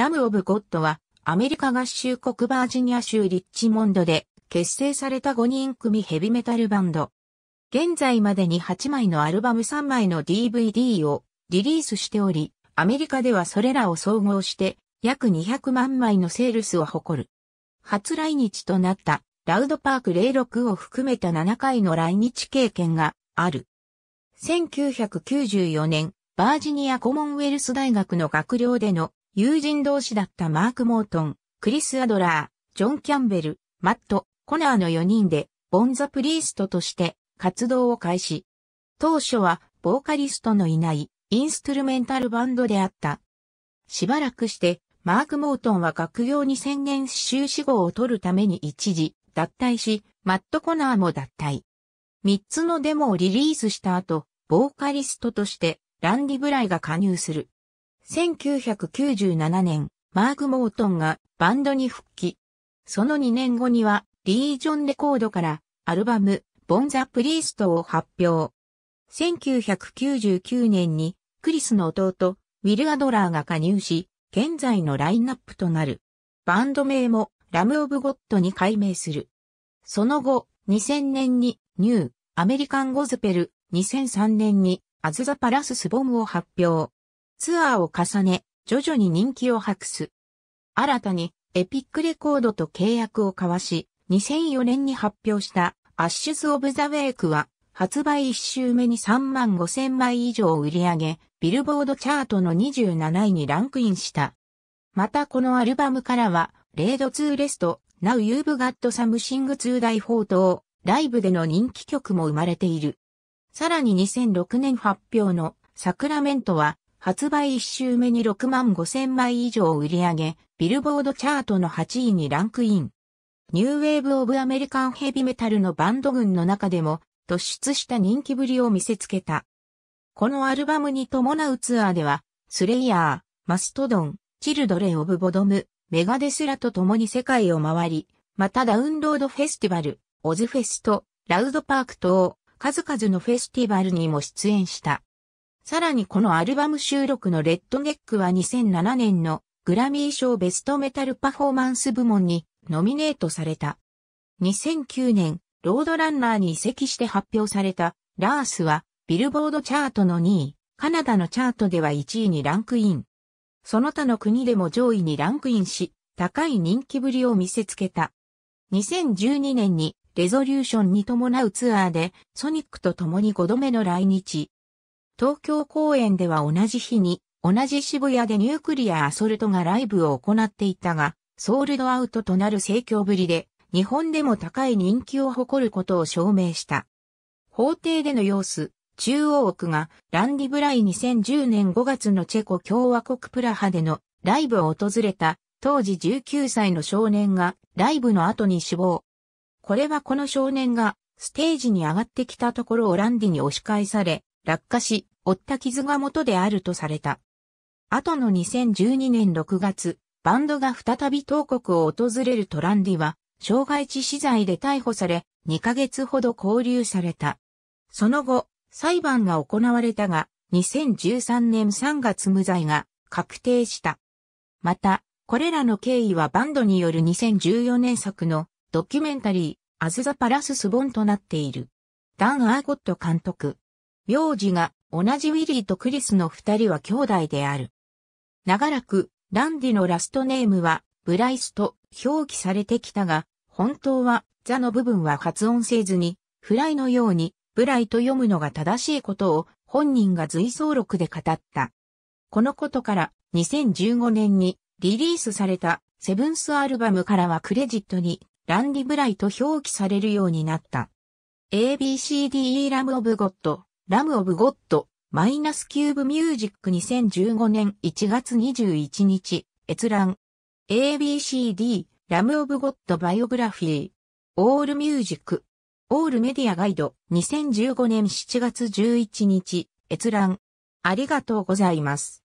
ラム・オブ・ゴッドは、アメリカ合衆国バージニア州リッチモンドで結成された5人組ヘビメタルバンド。現在までに8枚のアルバム3枚の DVD をリリースしており、アメリカではそれらを総合して約200万枚のセールスを誇る。初来日となったラウドパーク06を含めた7回の来日経験がある。1994年、バージニアコモンウェルス大学の学寮での友人同士だったマーク・モートン、クリス・アドラー、ジョン・キャンベル、マット、コナーの4人で、ボンザ・プリーストとして活動を開始。当初は、ボーカリストのいないインストゥルメンタルバンドであった。しばらくして、マーク・モートンは学業に専念し修士号を取るために一時、脱退し、マット・コナーも脱退。3つのデモをリリースした後、ボーカリストとして、ランディ・ブライが加入する。1997年、マーク・モートンがバンドに復帰。その2年後には、リージョンレコードからアルバム、ボン・ザ・プリーストを発表。1999年に、クリスの弟、ウィル・アドラーが加入し、現在のラインナップとなる。バンド名も、ラム・オブ・ゴッドに改名する。その後、2000年に、ニュー、アメリカン・ゴズペル、2003年に、アズ・ザ・パラス・スボムを発表。ツアーを重ね、徐々に人気を博す。新たに、エピックレコードと契約を交わし、2004年に発表したアッシュズ・オブ・ザ・ウェイクは、発売1週目に3万5千枚以上売り上げ、ビルボードチャートの27位にランクインした。またこのアルバムからは、レードツー・レスト、ナウ・ユーブ・ガット・サム・シング・ツー・ダイ・フォートを、ライブでの人気曲も生まれている。さらに2006年発表のサクラメントは、発売1週目に6万5千枚以上売り上げ、ビルボードチャートの8位にランクイン。ニューウェーブ・オブ・アメリカン・ヘビメタルのバンド群の中でも突出した人気ぶりを見せつけた。このアルバムに伴うツアーでは、スレイヤー、マストドン、チルドレ・オブ・ボドム、メガデスラと共に世界を回り、またダウンロードフェスティバル、オズフェスト、ラウドパーク等、数々のフェスティバルにも出演した。さらにこのアルバム収録のレッドネックは2007年のグラミー賞ベストメタルパフォーマンス部門にノミネートされた。2009年、ロードランナーに移籍して発表されたラースはビルボードチャートの2位、カナダのチャートでは1位にランクイン。その他の国でも上位にランクインし、高い人気ぶりを見せつけた。2012年にレゾリューションに伴うツアーでソニックと共に5度目の来日。東京公演では同じ日に、同じ渋谷でニュークリアアソルトがライブを行っていたが、ソールドアウトとなる盛況ぶりで、日本でも高い人気を誇ることを証明した。法廷での様子、中央区がランディ・ブライ2010年5月のチェコ共和国プラハでのライブを訪れた当時19歳の少年がライブの後に死亡。これはこの少年がステージに上がってきたところをランディに押し返され落下し負った傷が元であるとされた。後の2012年6月、バンドが再び当国を訪れるトランディは、傷害致死罪で逮捕され、2ヶ月ほど拘留された。その後、裁判が行われたが、2013年3月無罪が確定した。また、これらの経緯はバンドによる2014年作のドキュメンタリー、アズザパラススボンとなっている。ダン・アーゴット監督。名字が同じウィリーとクリスの二人は兄弟である。長らく、ランディのラストネームは、ブライスと表記されてきたが、本当は、ザの部分は発音せずに、フライのように、ブライと読むのが正しいことを、本人が随想録で語った。このことから、2015年に、リリースされた、セブンスアルバムからはクレジットに、ランディ・ブライと表記されるようになった。ABCDE ラム・オブ・ゴッド。ラム・オブ・ゴッド、マイナスキューブ・ミュージック2015年1月21日、閲覧。ABCD、ラム・オブ・ゴッド・バイオグラフィー。オール・ミュージック。オール・メディア・ガイド、2015年7月11日、閲覧。ありがとうございます。